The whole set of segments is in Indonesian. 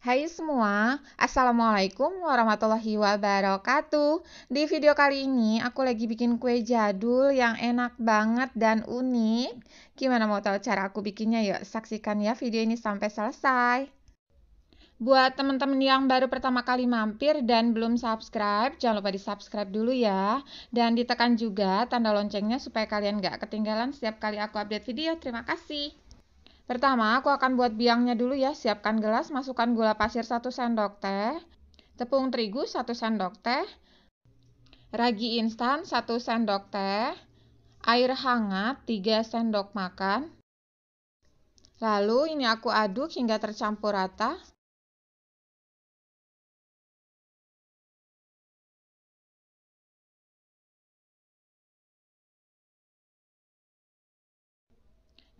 Hai semua, Assalamualaikum warahmatullahi wabarakatuh Di video kali ini aku lagi bikin kue jadul yang enak banget dan unik Gimana mau tahu cara aku bikinnya yuk saksikan ya video ini sampai selesai Buat teman-teman yang baru pertama kali mampir dan belum subscribe, jangan lupa di subscribe dulu ya. Dan ditekan juga tanda loncengnya supaya kalian gak ketinggalan setiap kali aku update video. Terima kasih. Pertama, aku akan buat biangnya dulu ya. Siapkan gelas, masukkan gula pasir 1 sendok teh, tepung terigu 1 sendok teh, ragi instan 1 sendok teh, air hangat 3 sendok makan. Lalu ini aku aduk hingga tercampur rata.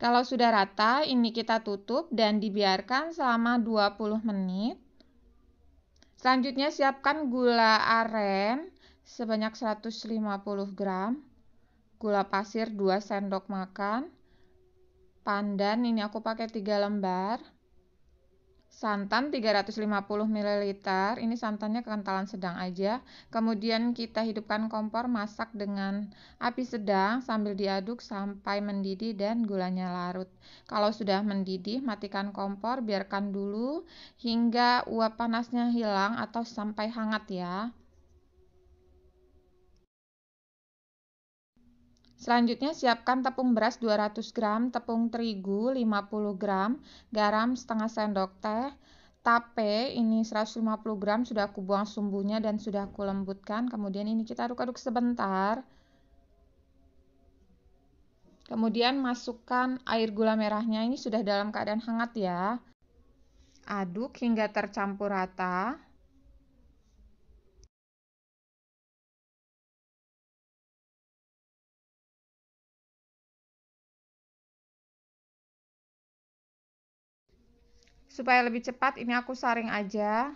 Kalau sudah rata, ini kita tutup dan dibiarkan selama 20 menit. Selanjutnya siapkan gula aren sebanyak 150 gram, gula pasir 2 sendok makan, pandan ini aku pakai 3 lembar, santan 350 ml, ini santannya kekentalan sedang aja. Kemudian kita hidupkan kompor, masak dengan api sedang sambil diaduk sampai mendidih dan gulanya larut. Kalau sudah mendidih, matikan kompor, biarkan dulu hingga uap panasnya hilang atau sampai hangat ya. Selanjutnya siapkan tepung beras 200 gram, tepung terigu 50 gram, garam setengah sendok teh, tape ini 150 gram sudah aku buang sumbunya dan sudah aku lembutkan. Kemudian ini kita aduk-aduk sebentar. Kemudian masukkan air gula merahnya, ini sudah dalam keadaan hangat ya. Aduk hingga tercampur rata. supaya lebih cepat ini aku saring aja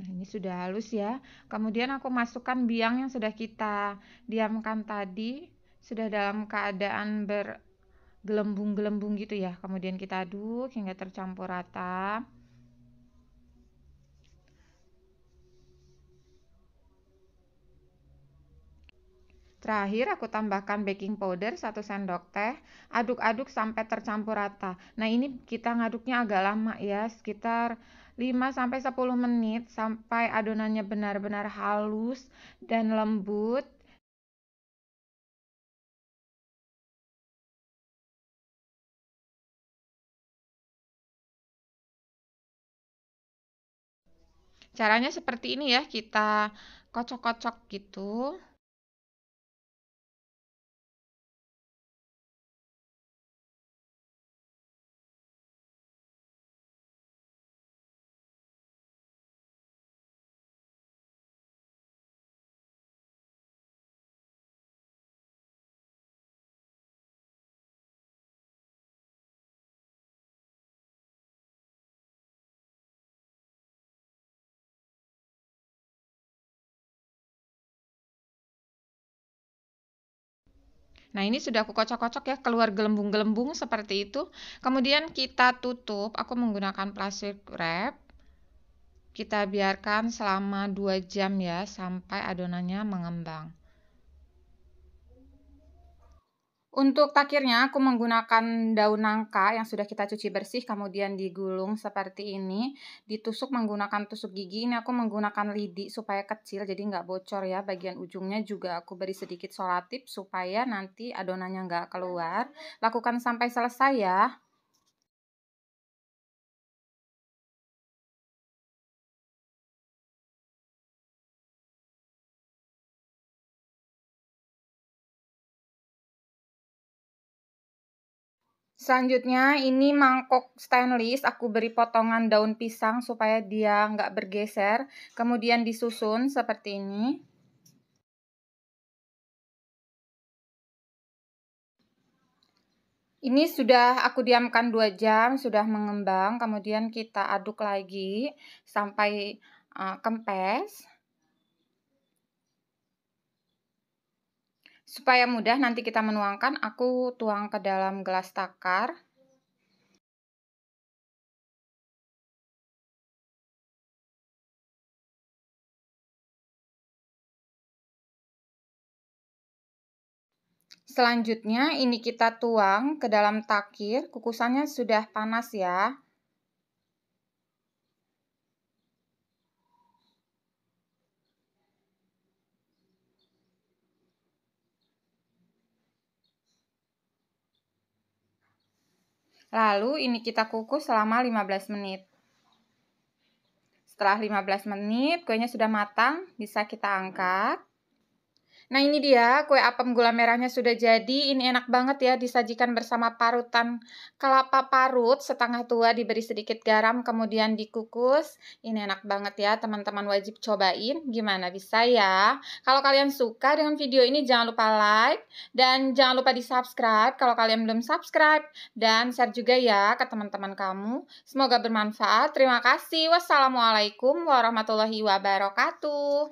Nah, ini sudah halus ya. Kemudian aku masukkan biang yang sudah kita diamkan tadi, sudah dalam keadaan bergelembung-gelembung gitu ya. Kemudian kita aduk hingga tercampur rata. Terakhir aku tambahkan baking powder 1 sendok teh, aduk-aduk sampai tercampur rata. Nah, ini kita ngaduknya agak lama ya, sekitar 5 10 menit sampai adonannya benar-benar halus dan lembut. Caranya seperti ini ya, kita kocok-kocok gitu. Nah, ini sudah aku kocok-kocok ya, keluar gelembung-gelembung seperti itu. Kemudian kita tutup, aku menggunakan plastik wrap. Kita biarkan selama 2 jam ya, sampai adonannya mengembang. Untuk takirnya aku menggunakan daun nangka yang sudah kita cuci bersih kemudian digulung seperti ini. Ditusuk menggunakan tusuk gigi, ini aku menggunakan lidi supaya kecil jadi nggak bocor ya. Bagian ujungnya juga aku beri sedikit solatip supaya nanti adonannya nggak keluar. Lakukan sampai selesai ya. Selanjutnya ini mangkok stainless aku beri potongan daun pisang supaya dia nggak bergeser. Kemudian disusun seperti ini. Ini sudah aku diamkan 2 jam, sudah mengembang. Kemudian kita aduk lagi sampai uh, kempes. Supaya mudah nanti kita menuangkan, aku tuang ke dalam gelas takar. Selanjutnya ini kita tuang ke dalam takir, kukusannya sudah panas ya. Lalu ini kita kukus selama 15 menit. Setelah 15 menit, kuenya sudah matang, bisa kita angkat. Nah ini dia kue apem gula merahnya sudah jadi. Ini enak banget ya disajikan bersama parutan kelapa parut setengah tua diberi sedikit garam kemudian dikukus. Ini enak banget ya teman-teman wajib cobain. Gimana bisa ya? Kalau kalian suka dengan video ini jangan lupa like dan jangan lupa di subscribe kalau kalian belum subscribe dan share juga ya ke teman-teman kamu. Semoga bermanfaat. Terima kasih. Wassalamualaikum warahmatullahi wabarakatuh.